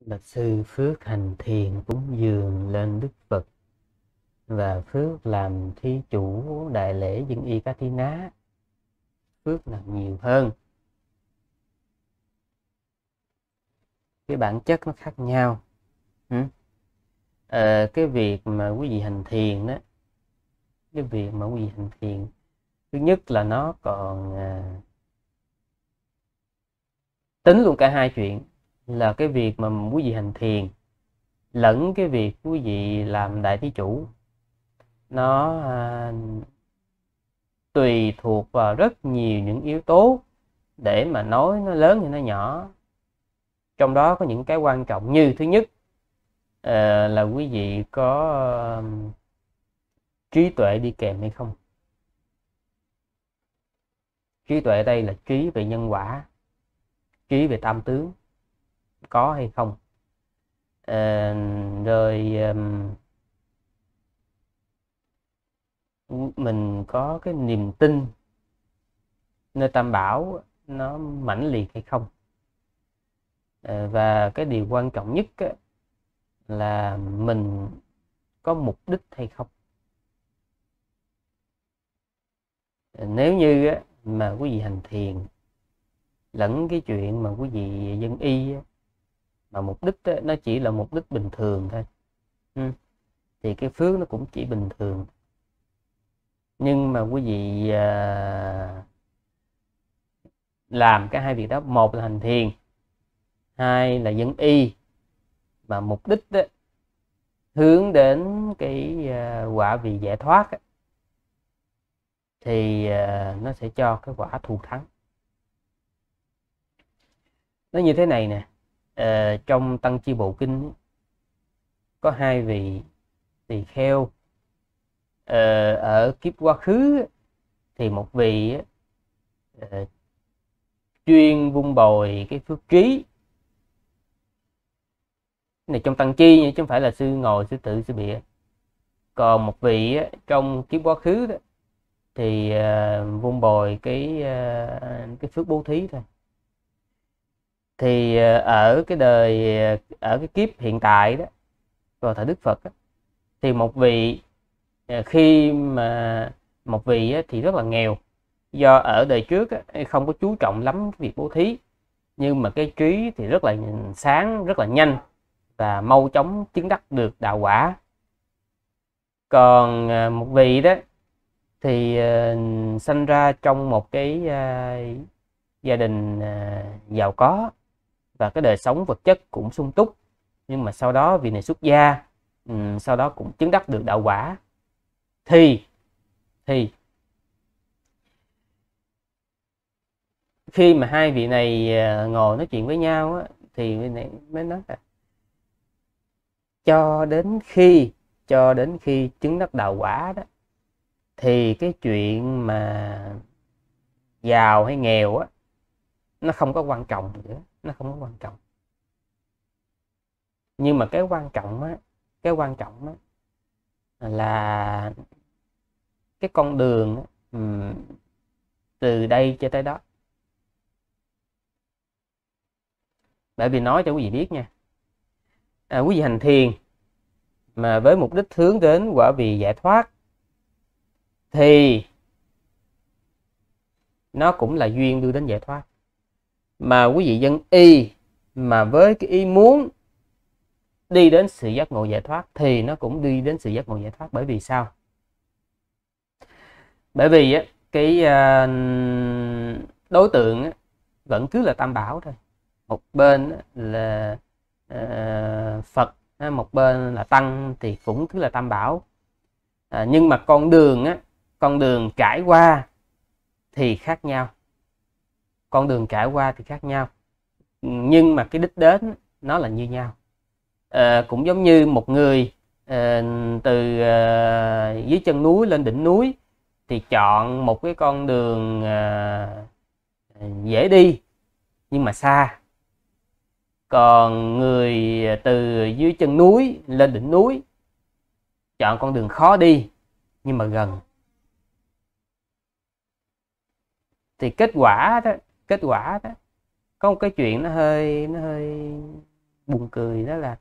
bạch sư phước hành thiền cúng dường lên đức phật và phước làm thí chủ đại lễ dân y ca thi ná phước là nhiều hơn cái bản chất nó khác nhau ừ? à, cái việc mà quý vị hành thiền đó cái việc mà quý vị hành thiền thứ nhất là nó còn à, tính luôn cả hai chuyện là cái việc mà quý vị hành thiền lẫn cái việc quý vị làm đại thí chủ nó à, tùy thuộc vào rất nhiều những yếu tố để mà nói nó lớn hay nó nhỏ trong đó có những cái quan trọng như thứ nhất à, là quý vị có à, trí tuệ đi kèm hay không trí tuệ đây là trí về nhân quả trí về tam tướng có hay không à, rồi um, mình có cái niềm tin nơi tam bảo nó mãnh liệt hay không à, và cái điều quan trọng nhất á, là mình có mục đích hay không ờ, nếu như mà quý vị hành thiền lẫn cái chuyện mà quý vị dân y mà mục đích ấy, nó chỉ là mục đích bình thường thôi ừ. thì cái phước nó cũng chỉ bình thường nhưng mà quý vị à, làm cả hai việc đó một là hành thiền hai là dân y mà mục đích đó, hướng đến cái à, quả vị giải thoát ấy, thì à, nó sẽ cho cái quả thù thắng nó như thế này nè à, trong tăng chi bộ kinh có hai vị tỳ kheo à, ở kiếp quá khứ thì một vị à, chuyên vung bồi cái phước trí này trong tăng chi chứ không phải là sư ngồi sư tự sư bịa còn một vị trong kiếp quá khứ đó, thì uh, vun bồi cái uh, cái phước bố thí thôi thì ờ, ở cái đời ờ, ở cái kiếp hiện tại đó vào thời đức phật đó, thì một vị ờ, khi mà một vị thì rất là nghèo do ở đời trước không có chú trọng lắm việc bố thí nhưng mà cái trí thì rất là sáng rất là nhanh và mau chóng chứng đắc được đạo quả còn một vị đó thì sinh ra trong một cái gia đình giàu có và cái đời sống vật chất cũng sung túc nhưng mà sau đó vị này xuất gia ừ, sau đó cũng chứng đắc được đạo quả thì thì khi mà hai vị này ờ, ngồi nói chuyện với nhau thì vị này mới nói là cho đến khi cho đến khi chứng đắc đạo quả đó thì cái chuyện mà giàu hay nghèo á nó không có quan trọng nữa nó không có quan trọng nhưng mà cái quan trọng á cái quan trọng á là cái con đường từ đây cho tới đó bởi vì nói cho quý vị biết nha à, quý vị hành thiền mà với mục đích hướng đến quả vị giải thoát thì nó cũng là duyên đưa đến giải thoát mà quý vị dân y mà với cái ý muốn đi đến sự giác ngộ giải thoát thì nó cũng đi đến sự giác ngộ giải thoát bởi vì sao bởi vì cái à, đối tượng vẫn cứ là tam bảo thôi một bên là à, phật một bên là tăng thì cũng cứ là tam bảo à, nhưng mà con đường á con đường trải qua thì khác nhau con đường trải qua thì khác nhau nhưng mà cái đích đến nó là như nhau à, cũng giống như một người à, từ à, dưới chân núi lên đỉnh núi thì chọn một cái con đường à, dễ đi nhưng mà xa còn người từ dưới chân núi lên đỉnh núi chọn con đường khó đi nhưng mà gần thì kết quả đó kết quả đó có một cái chuyện nó hơi nó hơi buồn cười đó là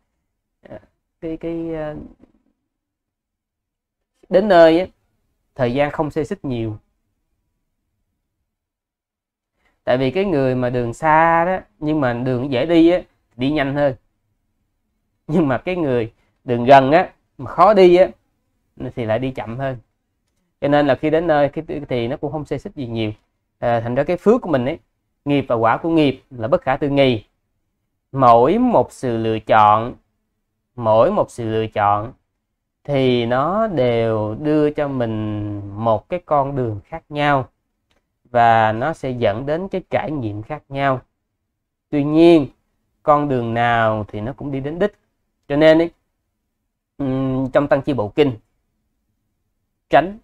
ờ, cái cái ờ, đến nơi ấy, thời gian không xê xích nhiều tại vì cái người mà đường xa đó nhưng mà đường dễ đi á đi nhanh hơn nhưng mà cái người đường gần á mà khó đi á thì lại đi chậm hơn cho nên là khi đến nơi thì nó cũng không xê xích gì nhiều à, thành ra cái phước của mình ấy nghiệp và quả của nghiệp là bất khả tư nghi. mỗi một sự lựa chọn mỗi một sự lựa chọn thì nó đều đưa cho mình một cái con đường khác nhau và nó sẽ dẫn đến cái trải nghiệm khác nhau tuy nhiên con đường nào thì nó cũng đi đến đích cho nên ý, trong tăng chi bộ kinh tránh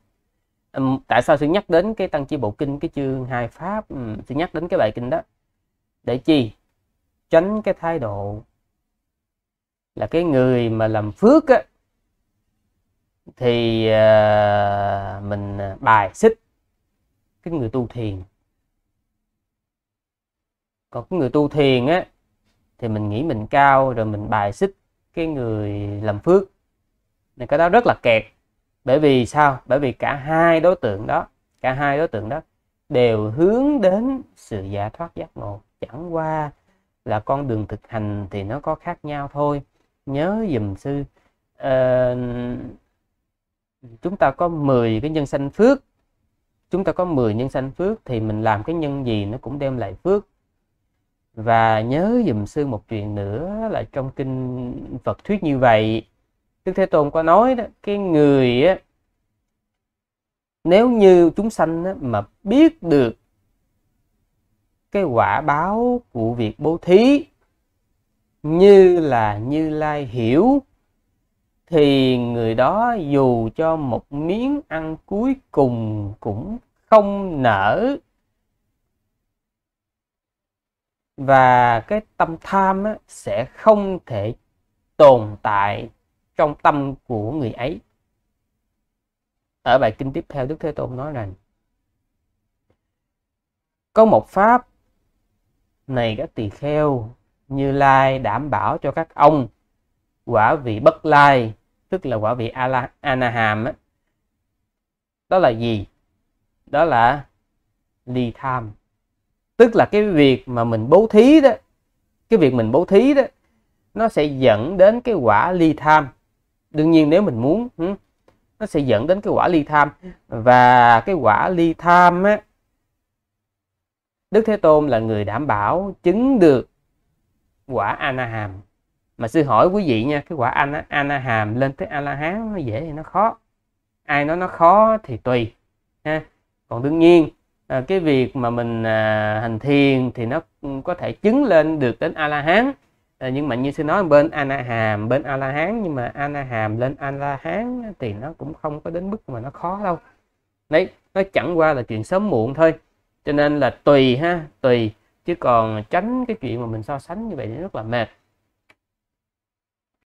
tại sao sư nhắc đến cái tăng chi bộ kinh cái chương hai pháp ừ, sư nhắc đến cái bài kinh đó để chi tránh cái thái độ là cái người mà làm phước á, thì à, mình à, bài xích cái người tu thiền còn cái người tu thiền á thì mình nghĩ mình cao rồi mình bài xích cái người làm phước này cái đó rất là kẹt bởi vì sao bởi vì cả hai đối tượng đó cả hai đối tượng đó đều hướng đến sự giải thoát giác ngộ chẳng qua là con đường thực hành thì nó có khác nhau thôi nhớ dùm sư uh, chúng ta có 10 cái nhân sanh phước chúng ta có 10 nhân sanh phước thì mình làm cái nhân gì nó cũng đem lại phước và nhớ dùm sư một chuyện nữa là trong kinh Phật thuyết như vậy Đức Thế Tôn có nói đó, cái người á, nếu như chúng sanh á, mà biết được cái quả báo của việc bố thí như là Như Lai hiểu thì người đó dù cho một miếng ăn cuối cùng cũng không nở và cái tâm tham á, sẽ không thể tồn tại trong tâm của người ấy ở bài kinh tiếp theo đức thế tôn nói rằng có một pháp này các tỳ kheo như lai đảm bảo cho các ông quả vị bất lai tức là quả vị ala anaham á. đó là gì đó là ly tham tức là cái việc mà mình bố thí đó cái việc mình bố thí đó nó sẽ dẫn đến cái quả ly tham đương nhiên nếu mình muốn nó sẽ dẫn đến cái quả ly tham và cái quả ly tham á Đức Thế Tôn là người đảm bảo chứng được quả Anaham mà sư hỏi quý vị nha cái quả Ana, Anaham lên tới A-la-hán nó dễ hay nó khó ai nói nó khó thì tùy ha còn đương nhiên à, cái việc mà mình à, hành thiền thì nó ừ, có thể chứng lên được đến a la hán à, nhưng mà như sư nói bên ana hàm bên a la hán nhưng mà ana hàm lên a la hán thì nó cũng không có đến mức mà nó khó đâu đấy nó chẳng qua là chuyện sớm muộn thôi cho nên là tùy ha tùy chứ còn tránh cái chuyện mà mình so sánh như vậy thì rất là mệt